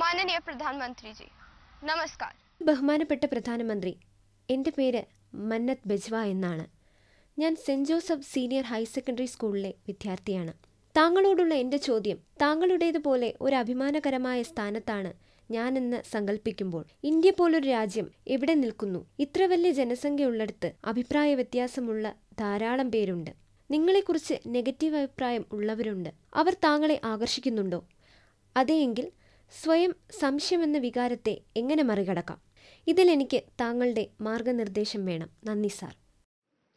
മാനനീയ പ്രധാനമന്ത്രിജി നമസ്കാരം ബഹുമാനപ്പെട്ട പ്രധാനമന്ത്രി എൻ്റെ പേര് മന്നത് ബജ്വ എന്നാണ് ഞാൻ Saint Joseph senior higher secondary സ്കൂളിലെ വിദ്യാർത്ഥിയാണ് താങ്കളോടുള്ള എൻ്റെ ചോദ്യം താങ്കളുടേതുപോലെ ഒരു അഭിമാനകരമായ സ്ഥാനത്താണ് ഞാനെന്ന് സങ്കല്പിക്കുമ്പോൾ ഇന്ത്യ പോലൊരു രാജ്യം എവിടെ നിൽക്കുന്നു ഇത്ര വലിയ ജനസംഖ്യയുള്ളിടത്ത് അഭിപ്രായ വ്യത്യാസമുള്ള ധാരാളം പേരുണ്ട് നിങ്ങളെക്കുറിച്ച് നെഗറ്റീവ് അഭിപ്രായം ഉള്ളവരുണ്ട് അവർ താങ്കളെ ആകർഷിക്കുന്നുണ്ടോ അതെയെങ്കിൽ സ്വയം സംശയമെന്ന വികാരത്തെ എങ്ങനെ മറികടക്കാം ഇതിൽ എനിക്ക് താങ്കളുടെ മാർഗനിർദ്ദേശം വേണം നന്ദി sir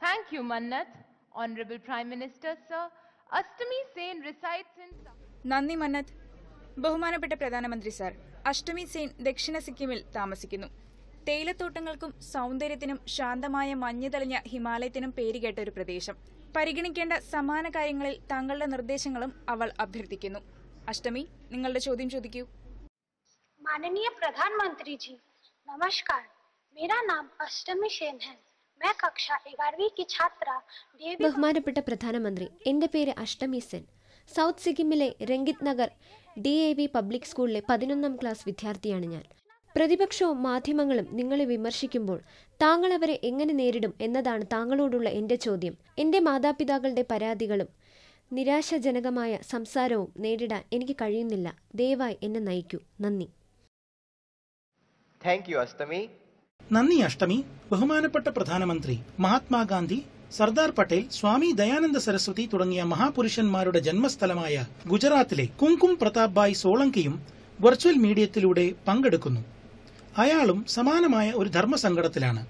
thank you Mannat honourable prime minister sir Ashtami Sain resides in നന്ദി മന്നത് ബഹുമാനപ്പെട്ട പ്രധാനമന്ത്രി സാർ അഷ്ടമി സെയിൻ ദക്ഷിണ സിക്കിമിൽ താമസിക്കുന്നു തേയിലത്തോട്ടങ്ങൾക്കും സൗന്ദര്യത്തിനും ശാന്തമായ മഞ്ഞ് തെളിഞ്ഞ ഹിമാലയത്തിനും പേരുകേട്ട ഒരു പ്രദേശം പരിഗണിക്കേണ്ട സമാന കാര്യങ്ങളിൽ താങ്കളുടെ നിർദ്ദേശങ്ങളും അവൾ അഭ്യർത്ഥിക്കുന്നു അഷ്ടമി നിങ്ങളുടെ ചോദ്യം ചോദിക്കൂ माननीय प्रधानमंत्री जी नमस्कार मेरा नाम अष्टमी सेन है मैं कक्षा की छात्रा ബഹുമാനപ്പെട്ട പ്രധാനമന്ത്രി എൻ്റെ പേര് അഷ്ടമി സെൻ സൗത്ത് സിക്കിമിലെ Rangit Nagar D A V public സ്കൂളിലെ പതിനൊന്നാം ക്ലാസ് വിദ്യാർത്ഥിയാണ് ഞാൻ പ്രതിപക്ഷവും മാധ്യമങ്ങളും നിങ്ങളെ വിമർശിക്കുമ്പോൾ താങ്കൾ അവരെ എങ്ങനെ നേരിടും എന്നതാണ് താങ്കളോടുള്ള എൻ്റെ ചോദ്യം എൻ്റെ മാതാപിതാക്കളുടെ പരാതികളും നിരാശാജനകമായ സംസാരവും നേരിടാൻ എനിക്ക് കഴിയുന്നില്ല ദയവായി എന്നെ നയിക്കൂ നന്ദി താങ്ക് യു അഷ്ടമി നന്ദി അഷ്ടമി ബഹുമാനപ്പെട്ട പ്രധാനമന്ത്രി മഹാത്മാഗാന്ധി സർദാർ പട്ടേൽ സ്വാമി ദയാനന്ദ സരസ്വതി തുടങ്ങിയ മഹാപുരുഷന്മാരുടെ ജന്മസ്ഥലമായ ഗുജറാത്തിലെ കുങ്കും പ്രതാപ് ഭായ് സോളങ്കിയും വെർച്വൽ മീഡിയത്തിലൂടെ പങ്കെടുക്കുന്നു അയാളും സമാനമായ ഒരു ധർമ്മസങ്കടത്തിലാണ്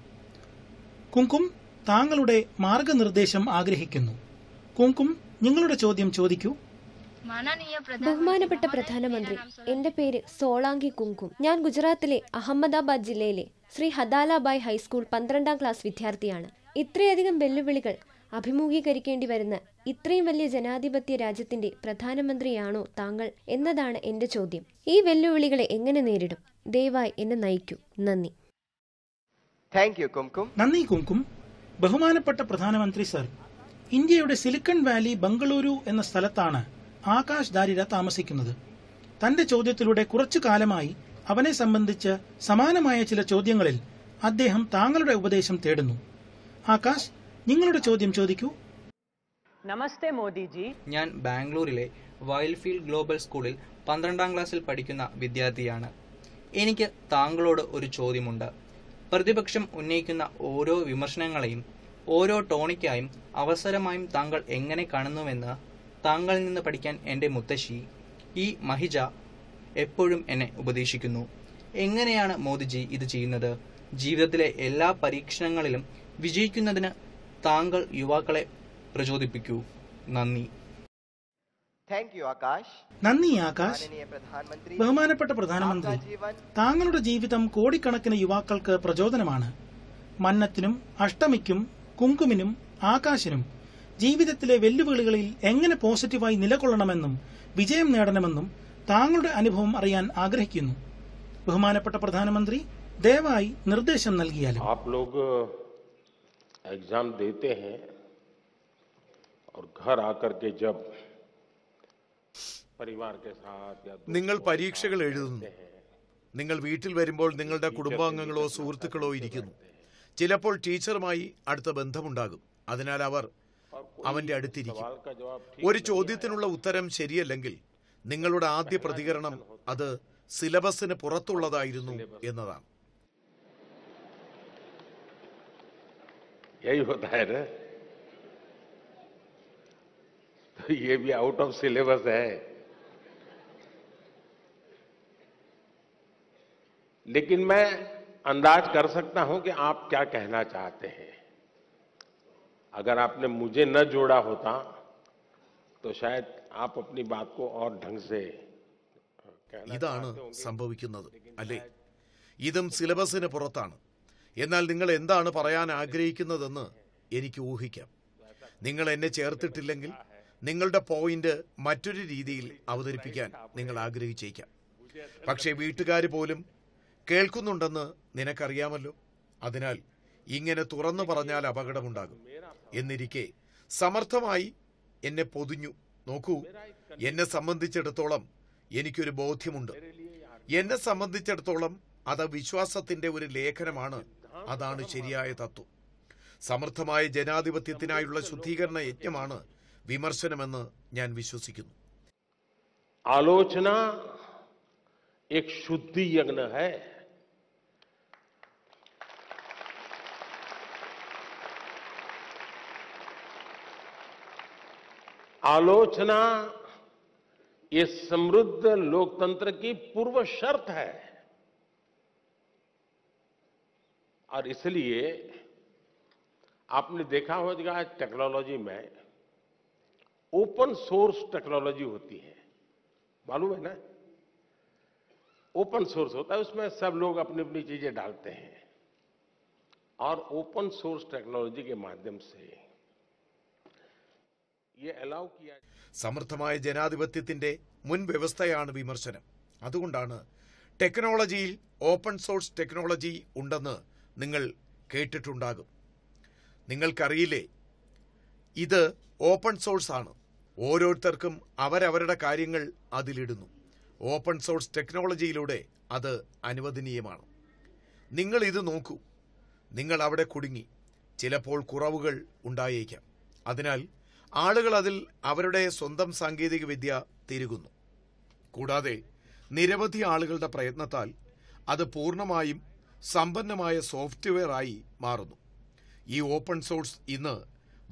കുങ്കും താങ്കളുടെ മാർഗനിർദ്ദേശം ആഗ്രഹിക്കുന്നു കുങ്കും നിങ്ങളുടെ ചോദ്യം ചോദിക്കൂ ബഹുമാനപ്പെട്ട പ്രധാനമന്ത്രി എന്റെ പേര് സോളാങ്കി കുങ്കും ഞാൻ ഗുജറാത്തിലെ അഹമ്മദാബാദ് ജില്ലയിലെ ശ്രീ ഹദാലാബായ് ഹൈസ്കൂൾ പന്ത്രണ്ടാം ക്ലാസ് വിദ്യാർത്ഥിയാണ് ഇത്രയധികം വെല്ലുവിളികൾ അഭിമുഖീകരിക്കേണ്ടി വരുന്ന ഇത്രയും വലിയ ജനാധിപത്യ രാജ്യത്തിന്റെ പ്രധാനമന്ത്രിയാണോ താങ്കൾ എന്നതാണ് എന്റെ ചോദ്യം ഈ വെല്ലുവിളികളെ എങ്ങനെ നേരിടും ദയവായി എന്നെ നയിക്കൂ നന്ദി കുംകും നന്ദി കുങ്കും ബഹുമാനപ്പെട്ട പ്രധാനമന്ത്രി സർ ഇന്ത്യയുടെ സിലിക്കൺ വാലി ബംഗളൂരു എന്ന സ്ഥലത്താണ് ആകാശ് ദാരിര താമസിക്കുന്നത് തന്റെ ചോദ്യത്തിലൂടെ കുറച്ചു കാലമായി അവനെ സംബന്ധിച്ച് സമാനമായ ചില ചോദ്യങ്ങളിൽ അദ്ദേഹം താങ്കളുടെ ഉപദേശം തേടുന്നു ആകാശ് നിങ്ങളുടെ ചോദ്യം ചോദിക്കൂ നമസ്തേ മോദിജി ഞാൻ ബാംഗ്ലൂരിലെ വൈൽഫീൽഡ് ഗ്ലോബൽ സ്കൂളിൽ പന്ത്രണ്ടാം ക്ലാസ്സിൽ പഠിക്കുന്ന വിദ്യാർത്ഥിയാണ് എനിക്ക് താങ്കളോട് ഒരു ചോദ്യമുണ്ട് പ്രതിപക്ഷം ഉന്നയിക്കുന്ന ഓരോ വിമർശനങ്ങളെയും ഓരോ ടോണിക്കായും അവസരമായും താങ്കൾ എങ്ങനെ കാണുന്നുവെന്ന് താങ്കളിൽ നിന്ന് പഠിക്കാൻ എൻ്റെ മുത്തശ്ശി ഈ മഹിജ എപ്പോഴും എന്നെ ഉപദേശിക്കുന്നു എങ്ങനെയാണ് മോദിജി ഇത് ചെയ്യുന്നത് ജീവിതത്തിലെ എല്ലാ പരീക്ഷണങ്ങളിലും വിജയിക്കുന്നതിന് താങ്കൾ യുവാക്കളെ പ്രചോദിപ്പിക്കൂ നന്ദി നന്ദി ആകാശ് ബഹുമാനപ്പെട്ട പ്രധാനമന്ത്രി താങ്കളുടെ ജീവിതം കോടിക്കണക്കിന് യുവാക്കൾക്ക് പ്രചോദനമാണ് മന്നത്തിനും അഷ്ടമിക്കും കുങ്കുമിനും ആകാശിനും ജീവിതത്തിലെ വെല്ലുവിളികളിൽ എങ്ങനെ പോസിറ്റീവായി നിലകൊള്ളണമെന്നും വിജയം നേടണമെന്നും താങ്കളുടെ അനുഭവം അറിയാൻ ആഗ്രഹിക്കുന്നു ബഹുമാനപ്പെട്ട പ്രധാനമന്ത്രി ദയവായി നിർദ്ദേശം നൽകിയാലും एग्ज़ाम uh, देते हैं और घर आकर के जब परिवार के साथ या നിങ്ങൾ പരീക്ഷകൾ എഴുതുന്നു നിങ്ങൾ വീട്ടിൽ വരുമ്പോൾ നിങ്ങളുടെ കുടുംബാംഗങ്ങളോ സുഹൃത്തുക്കളോ ഇരിക്കുന്നു ചിലപ്പോൾ ടീച്ചറുമായി അടുത്ത ബന്ധമുണ്ടാകും അതിനാൽ അവർ അവന്റെ അടുത്തിരിക്ക ഒരു ചോദ്യത്തിനുള്ള ഉത്തരം ശരിയല്ലെങ്കിൽ നിങ്ങളുടെ ആദ്യ പ്രതികരണം അത് സിലബസ് ને പുറത്തുള്ളതായിരുന്നെന്നു എന്നതാണ് യെ ഇതായിര તો ये भी आउट ऑफ सिलेबस है लेकिन मैं अंदाज कर सकता हूं कि आप क्या कहना चाहते हैं अगर आपने मुझे न जोड़ा होता तो शायद आप अपनी बात को और ढंग से ഇതാണ് സംഭവിക്കുന്നത് അല്ലേ ഇതും സിലബസിന് പുറത്താണ് എന്നാൽ നിങ്ങൾ എന്താണ് പറയാൻ ആഗ്രഹിക്കുന്നതെന്ന് എനിക്ക് ഊഹിക്കാം നിങ്ങൾ എന്നെ ചേർത്തിട്ടില്ലെങ്കിൽ നിങ്ങളുടെ പോയിന്റ് മറ്റൊരു രീതിയിൽ അവതരിപ്പിക്കാൻ നിങ്ങൾ ആഗ്രഹിച്ചേക്കാം പക്ഷേ വീട്ടുകാർ പോലും കേൾക്കുന്നുണ്ടെന്ന് നിനക്കറിയാമല്ലോ അതിനാൽ ഇങ്ങനെ തുറന്നു പറഞ്ഞാൽ അപകടമുണ്ടാകും എന്നിരിക്കെ സമർത്ഥമായി എന്നെ പൊതിഞ്ഞു നോക്കൂ എന്നെ സംബന്ധിച്ചിടത്തോളം എനിക്കൊരു ബോധ്യമുണ്ട് എന്നെ സംബന്ധിച്ചിടത്തോളം അത് വിശ്വാസത്തിന്റെ ഒരു ലേഖനമാണ് അതാണ് ശരിയായ തത്വം സമർത്ഥമായ ജനാധിപത്യത്തിനായുള്ള ശുദ്ധീകരണ യജ്ഞമാണ് വിമർശനമെന്ന് ഞാൻ വിശ്വസിക്കുന്നു ആലോചന ശുദ്ധി യജ്ഞ ഹൈ आलोचना ये समृद्ध लोकतंत्र की पूर्व शर्त है और इसलिए आपने देखा होगा टेक्नोलॉजी में ओपन सोर्स टेक्नोलॉजी होती है मालूम है ना ओपन सोर्स होता है उसमें सब लोग अपनी अपनी चीजें डालते हैं और ओपन सोर्स टेक्नोलॉजी के माध्यम से സമർത്ഥമായ ജനാധിപത്യത്തിന്റെ മുൻ വ്യവസ്ഥയാണ് വിമർശനം അതുകൊണ്ടാണ് ടെക്നോളജിയിൽ ഓപ്പൺ സോഴ്സ് ടെക്നോളജി ഉണ്ടെന്ന് നിങ്ങൾ കേട്ടിട്ടുണ്ടാകും നിങ്ങൾക്കറിയില്ലേ ഇത് ഓപ്പൺ സോഴ്സ് ആണ് ഓരോരുത്തർക്കും അവരവരുടെ കാര്യങ്ങൾ അതിലിടുന്നു ഓപ്പൺ സോഴ്സ് ടെക്നോളജിയിലൂടെ അത് അനുവദനീയമാണ് നിങ്ങൾ ഇത് നോക്കൂ നിങ്ങൾ അവിടെ കുടുങ്ങി ചിലപ്പോൾ കുറവുകൾ ഉണ്ടായേക്കാം അതിനാൽ ആളുകൾ അതിൽ അവരുടെ സ്വന്തം സാങ്കേതികവിദ്യ തിരുകുന്നു കൂടാതെ നിരവധി ആളുകളുടെ പ്രയത്നത്താൽ അത് പൂർണ്ണമായും സമ്പന്നമായ സോഫ്റ്റ്വെയറായി മാറുന്നു ഈ ഓപ്പൺ സോഴ്സ് ഇന്ന്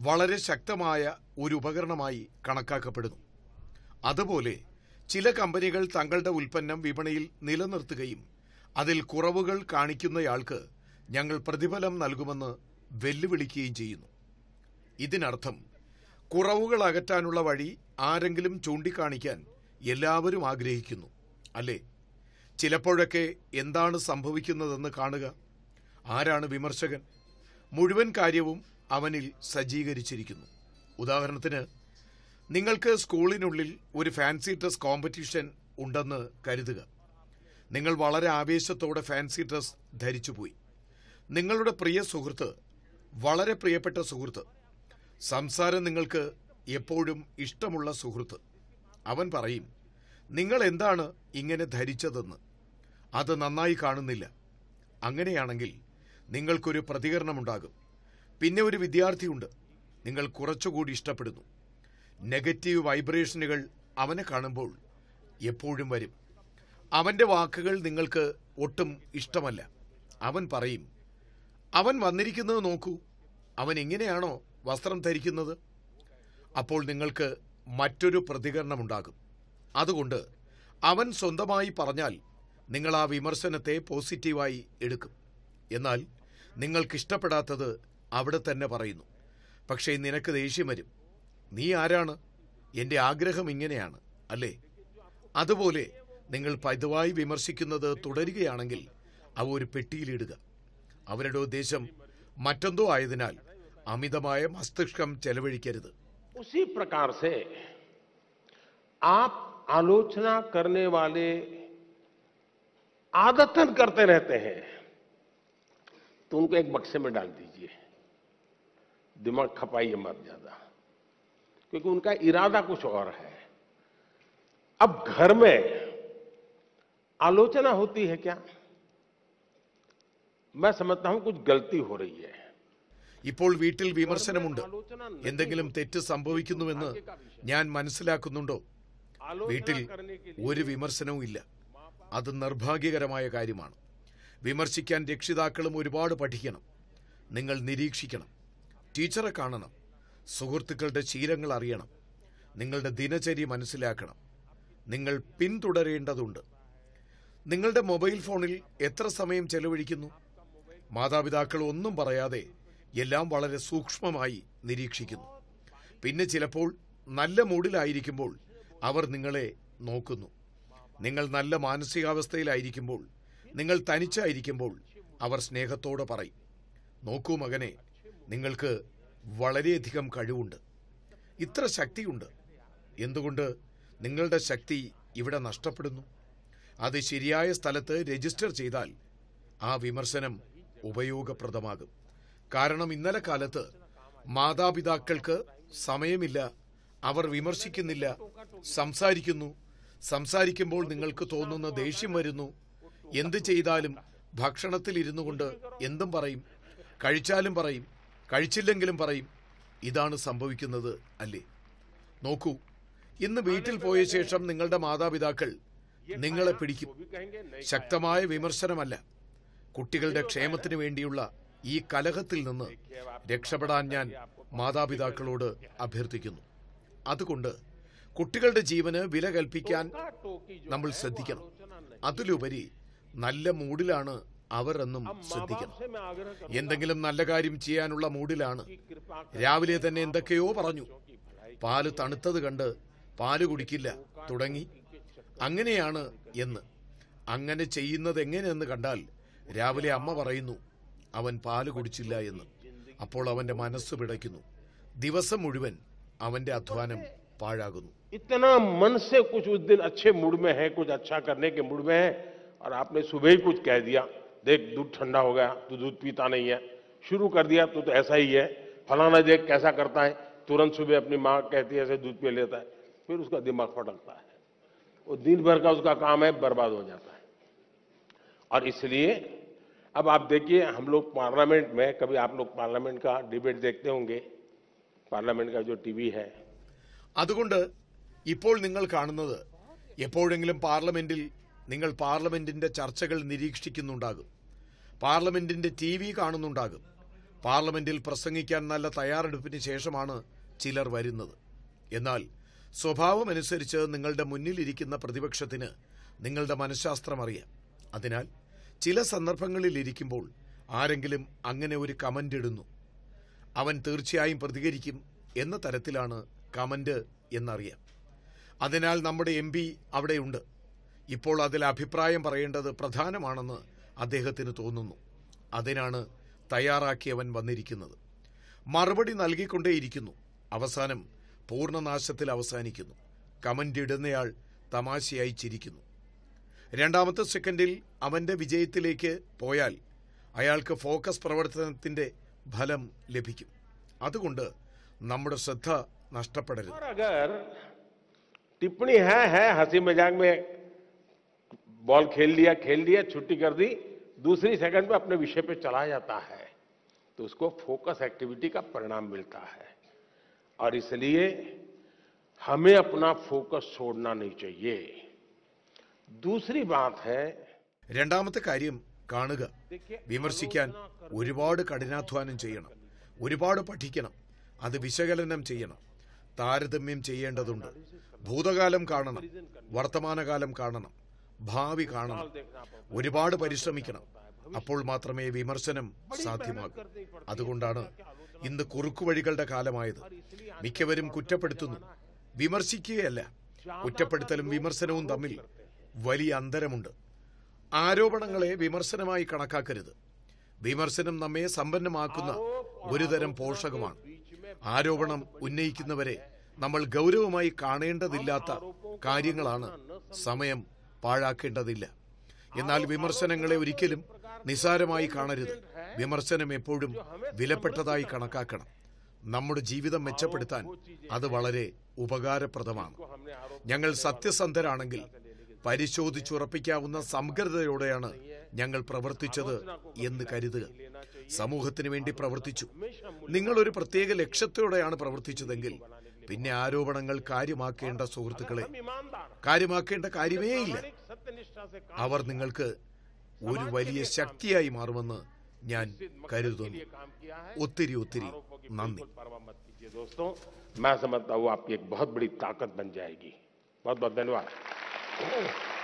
വളരെ ശക്തമായ ഒരു ഉപകരണമായി കണക്കാക്കപ്പെടുന്നു അതുപോലെ ചില കമ്പനികൾ തങ്ങളുടെ ഉൽപ്പന്നം വിപണിയിൽ നിലനിർത്തുകയും അതിൽ കുറവുകൾ കാണിക്കുന്നയാൾക്ക് ഞങ്ങൾ പ്രതിഫലം നൽകുമെന്ന് വെല്ലുവിളിക്കുകയും ചെയ്യുന്നു ഇതിനർത്ഥം കുറവുകൾ അകറ്റാനുള്ള വഴി ആരെങ്കിലും ചൂണ്ടിക്കാണിക്കാൻ എല്ലാവരും ആഗ്രഹിക്കുന്നു അല്ലേ ചിലപ്പോഴൊക്കെ എന്താണ് സംഭവിക്കുന്നതെന്ന് കാണുക ആരാണ് വിമർശകൻ മുഴുവൻ കാര്യവും അവനിൽ സജ്ജീകരിച്ചിരിക്കുന്നു ഉദാഹരണത്തിന് നിങ്ങൾക്ക് സ്കൂളിനുള്ളിൽ ഒരു ഫാൻസി ഡ്രസ് കോമ്പറ്റീഷൻ ഉണ്ടെന്ന് കരുതുക നിങ്ങൾ വളരെ ആവേശത്തോടെ ഫാൻസി ഡ്രസ് ധരിച്ചുപോയി നിങ്ങളുടെ പ്രിയ സുഹൃത്ത് വളരെ പ്രിയപ്പെട്ട സുഹൃത്ത് സംസാരം നിങ്ങൾക്ക് എപ്പോഴും ഇഷ്ടമുള്ള സുഹൃത്ത് അവൻ പറയും നിങ്ങൾ എന്താണ് ഇങ്ങനെ ധരിച്ചതെന്ന് അത് നന്നായി കാണുന്നില്ല അങ്ങനെയാണെങ്കിൽ നിങ്ങൾക്കൊരു പ്രതികരണമുണ്ടാകും പിന്നെ ഒരു വിദ്യാർത്ഥിയുണ്ട് നിങ്ങൾ കുറച്ചുകൂടി ഇഷ്ടപ്പെടുന്നു നെഗറ്റീവ് വൈബ്രേഷനുകൾ അവനെ കാണുമ്പോൾ എപ്പോഴും വരും അവൻ്റെ വാക്കുകൾ നിങ്ങൾക്ക് ഒട്ടും ഇഷ്ടമല്ല അവൻ പറയും അവൻ വന്നിരിക്കുന്നത് നോക്കൂ അവൻ എങ്ങനെയാണോ വസ്ത്രം ധരിക്കുന്നത് അപ്പോൾ നിങ്ങൾക്ക് മറ്റൊരു പ്രതികരണമുണ്ടാകും അതുകൊണ്ട് അവൻ സ്വന്തമായി പറഞ്ഞാൽ നിങ്ങൾ ആ വിമർശനത്തെ പോസിറ്റീവായി എടുക്കും എന്നാൽ നിങ്ങൾക്കിഷ്ടപ്പെടാത്തത് അവിടെ തന്നെ പറയുന്നു പക്ഷേ നിനക്ക് ദേഷ്യം വരും നീ ആരാണ് എൻ്റെ ആഗ്രഹം ഇങ്ങനെയാണ് അല്ലേ അതുപോലെ നിങ്ങൾ പതിവായി വിമർശിക്കുന്നത് തുടരുകയാണെങ്കിൽ അവ ഒരു പെട്ടിയിലിടുക അവരുടെ ഉദ്ദേശം മറ്റെന്തോ ആയതിനാൽ അമിതമായ മസ്തിഷ്കം ചെലവഴിക്കരുത് उसी प्रकार से आप आलोचना करने वाले आदतन करते रहते हैं तो उनको एक बक्से में डाल दीजिए दिमाग खपाइए मत ज्यादा क्योंकि उनका इरादा कुछ और है अब घर में आलोचना होती है क्या मैं समझता हूं कुछ गलती हो रही है ഇപ്പോൾ വീട്ടിൽ വിമർശനമുണ്ട് എന്തെങ്കിലും തെറ്റ് സംഭവിക്കുന്നുവെന്ന് ഞാൻ മനസ്സിലാക്കുന്നുണ്ടോ വീട്ടിൽ ഒരു വിമർശനവും ഇല്ല അത് നിർഭാഗ്യകരമായ കാര്യമാണ് വിമർശിക്കാൻ രക്ഷിതാക്കളും ഒരുപാട് പഠിക്കണം നിങ്ങൾ നിരീക്ഷിക്കണം ടീച്ചറെ കാണണം സുഹൃത്തുക്കളുടെ ശീലങ്ങൾ അറിയണം നിങ്ങളുടെ ദിനചര്യ മനസ്സിലാക്കണം നിങ്ങൾ പിന്തുടരേണ്ടതുണ്ട് നിങ്ങളുടെ മൊബൈൽ ഫോണിൽ എത്ര സമയം ചെലവഴിക്കുന്നു മാതാപിതാക്കൾ ഒന്നും പറയാതെ എല്ലാം വളരെ സൂക്ഷ്മമായി നിരീക്ഷിക്കുന്നു പിന്നെ ചിലപ്പോൾ നല്ല മൂഡിലായിരിക്കുമ്പോൾ അവർ നിങ്ങളെ നോക്കുന്നു നിങ്ങൾ നല്ല മാനസികാവസ്ഥയിലായിരിക്കുമ്പോൾ നിങ്ങൾ തനിച്ചായിരിക്കുമ്പോൾ അവർ സ്നേഹത്തോടെ പറയും നോക്കൂ മകനെ നിങ്ങൾക്ക് വളരെയധികം കഴിവുണ്ട് ഇത്ര ശക്തിയുണ്ട് എന്തുകൊണ്ട് നിങ്ങളുടെ ശക്തി ഇവിടെ നഷ്ടപ്പെടുന്നു അത് ശരിയായ സ്ഥലത്ത് രജിസ്റ്റർ ചെയ്താൽ ആ വിമർശനം ഉപയോഗപ്രദമാകും കാരണം ഇന്നലെ കാലത്ത് മാതാപിതാക്കൾക്ക് സമയമില്ല അവർ വിമർശിക്കുന്നില്ല സംസാരിക്കുന്നു സംസാരിക്കുമ്പോൾ നിങ്ങൾക്ക് തോന്നുന്ന ദേഷ്യം വരുന്നു എന്ത് ചെയ്താലും ഭക്ഷണത്തിൽ ഇരുന്നു കൊണ്ട് എന്തും പറയും കഴിച്ചാലും പറയും കഴിച്ചില്ലെങ്കിലും പറയും ഇതാണ് സംഭവിക്കുന്നത് അല്ലേ നോക്കൂ ഇന്ന് വീട്ടിൽ പോയ ശേഷം നിങ്ങളുടെ മാതാപിതാക്കൾ നിങ്ങളെ പിടിക്കും ശക്തമായ വിമർശനമല്ല കുട്ടികളുടെ ക്ഷേമത്തിന് വേണ്ടിയുള്ള ഈ കലഹത്തിൽ നിന്ന് രക്ഷപ്പെടാൻ ഞാൻ മാതാപിതാക്കളോട് അഭ്യർത്ഥിക്കുന്നു അതുകൊണ്ട് കുട്ടികളുടെ ജീവന് വില കൽപ്പിക്കാൻ നമ്മൾ ശ്രദ്ധിക്കണം അതിലുപരി നല്ല മൂഡിലാണ് അവർ എന്നും ശ്രദ്ധിക്കണം എന്തെങ്കിലും നല്ല കാര്യം ചെയ്യാനുള്ള മൂഡിലാണ് രാവിലെ തന്നെ എന്തൊക്കെയോ പറഞ്ഞു പാല് തണുത്തത് കണ്ട് പാല് കുടിക്കില്ല തുടങ്ങി അങ്ങനെയാണ് എന്ന് അങ്ങനെ ചെയ്യുന്നത് എങ്ങനെയെന്ന് കണ്ടാൽ രാവിലെ അമ്മ പറയുന്നു അവൻ പാല് കുടിച്ചില്ല എന്ന് അപ്പോൾ അവന്റെ മനസ്സ് പിടയ്ക്കുന്നു ദിവസം മുഴുവൻ അവന്റെ അധ്വാനം പാഴാകുന്നു ഇത്തനാ മനസ്സെ കുച്ച് ഉസ് അച്ഛേ മൂഡ് മേ ഹൈ അച്ഛാ കർണേ കെ और आपने सुबह ही कुछ कह दिया देख दूध ठंडा हो गया तो दूध पीता नहीं है शुरू कर दिया तो तो ऐसा ही है फलाना देख कैसा करता है तुरंत सुबह अपनी माँ कहती है ऐसे दूध पी लेता है फिर उसका दिमाग फटकता है वो दिन भर का उसका काम है बर्बाद हो जाता है और इसलिए अब आप देखिए हम लोग पार्लियामेंट में कभी आप लोग पार्लियामेंट का डिबेट देखते होंगे പാർലമെന്റ് का जो टीवी है അതുകൊണ്ട് ഇപ്പോൾ നിങ്ങൾ കാണുന്നത് എപ്പോഴെങ്കിലും പാർലമെന്റിൽ നിങ്ങൾ പാർലമെന്റിന്റെ ചർച്ചകൾ നിരീക്ഷിക്കുന്നുണ്ടാകും പാർലമെന്റിന്റെ ടി വി കാണുന്നുണ്ടാകും പാർലമെന്റിൽ പ്രസംഗിക്കാൻ നല്ല തയ്യാറെടുപ്പിന് ശേഷമാണ് ചിലർ വരുന്നത് എന്നാൽ സ്വഭാവമനുസരിച്ച് നിങ്ങളുടെ മുന്നിലിരിക്കുന്ന പ്രതിപക്ഷത്തിന് നിങ്ങളുടെ മനഃശാസ്ത്രം അറിയാം അതിനാൽ ചില സന്ദർഭങ്ങളിൽ ഇരിക്കുമ്പോൾ ആരെങ്കിലും അങ്ങനെ ഒരു കമൻ്റ് ഇടുന്നു അവൻ തീർച്ചയായും പ്രതികരിക്കും എന്ന തരത്തിലാണ് കമൻ്റ് എന്നറിയാം അതിനാൽ നമ്മുടെ എം പി അവിടെയുണ്ട് ഇപ്പോൾ അതിൽ അഭിപ്രായം പറയേണ്ടത് പ്രധാനമാണെന്ന് അദ്ദേഹത്തിന് തോന്നുന്നു അതിനാണ് തയ്യാറാക്കിയവൻ വന്നിരിക്കുന്നത് മറുപടി നൽകിക്കൊണ്ടേയിരിക്കുന്നു അവസാനം പൂർണ്ണനാശത്തിൽ അവസാനിക്കുന്നു കമൻ്റ് ഇടുന്നയാൾ തമാശയായി ചിരിക്കുന്നു രണ്ടാമത്തെ സെക്കൻഡിൽ അവൻ്റെ വിജയത്തിലേക്ക് പോയാൽ അയാൾക്ക് ഫോക്കസ് പ്രവർത്തനത്തിൻ്റെ ഫലം ലഭിക്കും അതുകൊണ്ട് നമ്മുടെ ശ്രദ്ധ നഷ്ടപ്പെടരുത് टिप्पणी है है हंसी मजाक में बॉल खेल लिया खेल लिया छुट्टी कर दी दूसरी सेकंड में अपने विषय पे चला जाता है तो उसको फोकस एक्टिविटी का परिणाम मिलता है और इसलिए हमें अपना फोकस छोड़ना नहीं चाहिए രണ്ടാമത്തെ കാര്യം കാണുക വിമർശിക്കാൻ ഒരുപാട് കഠിനാധ്വാനം ചെയ്യണം ഒരുപാട് പഠിക്കണം അത് വിശകലനം ചെയ്യണം താരതമ്യം ചെയ്യേണ്ടതുണ്ട് ഭൂതകാലം കാണണം വർത്തമാനകാലം കാണണം ഭാവി കാണണം ഒരുപാട് പരിശ്രമിക്കണം അപ്പോൾ മാത്രമേ വിമർശനം സാധ്യമാകൂ അതുകൊണ്ടാണ് ഇന്ന് കുറുക്കുവഴികളുടെ കാലമായത് മിക്കവരും കുറ്റപ്പെടുത്തുന്നു വിമർശിക്കുകയല്ല കുറ്റപ്പെടുത്തലും വിമർശനവും തമ്മിൽ വലിയ അന്തരമുണ്ട് ആരോപണങ്ങളെ വിമർശനമായി കണക്കാക്കരുത് വിമർശനം നമ്മെ സമ്പന്നമാക്കുന്ന ഒരുതരം പോഷകമാണ് ആരോപണം ഉന്നയിക്കുന്നവരെ നമ്മൾ ഗൗരവമായി കാണേണ്ടതില്ലാത്ത കാര്യങ്ങളാണ് സമയം പാഴാക്കേണ്ടതില്ല എന്നാൽ വിമർശനങ്ങളെ ഒരിക്കലും നിസാരമായി കാണരുത് വിമർശനം എപ്പോഴും വിലപ്പെട്ടതായി കണക്കാക്കണം നമ്മുടെ ജീവിതം മെച്ചപ്പെടുത്താൻ അത് വളരെ ഉപകാരപ്രദമാണ് ഞങ്ങൾ സത്യസന്ധരാണെങ്കിൽ പരിശോധിച്ചുറപ്പിക്കാവുന്ന സമഗ്രതയോടെയാണ് ഞങ്ങൾ പ്രവർത്തിച്ചത് എന്ന് കരുതുക സമൂഹത്തിന് വേണ്ടി പ്രവർത്തിച്ചു ഒരു പ്രത്യേക ലക്ഷ്യത്തോടെയാണ് പ്രവർത്തിച്ചതെങ്കിൽ പിന്നെ ആരോപണങ്ങൾ കാര്യമാക്കേണ്ട സുഹൃത്തുക്കളെ കാര്യമാക്കേണ്ട കാര്യമേ ഇല്ല അവർ നിങ്ങൾക്ക് ഒരു വലിയ ശക്തിയായി മാറുമെന്ന് ഞാൻ കരുതുന്നു ഒത്തിരി ഒത്തിരി നന്ദി मैं समझता हूँ आपकी एक बहुत बड़ी ताकत बन जाएगी बहुत बहुत धन्यवाद Yes.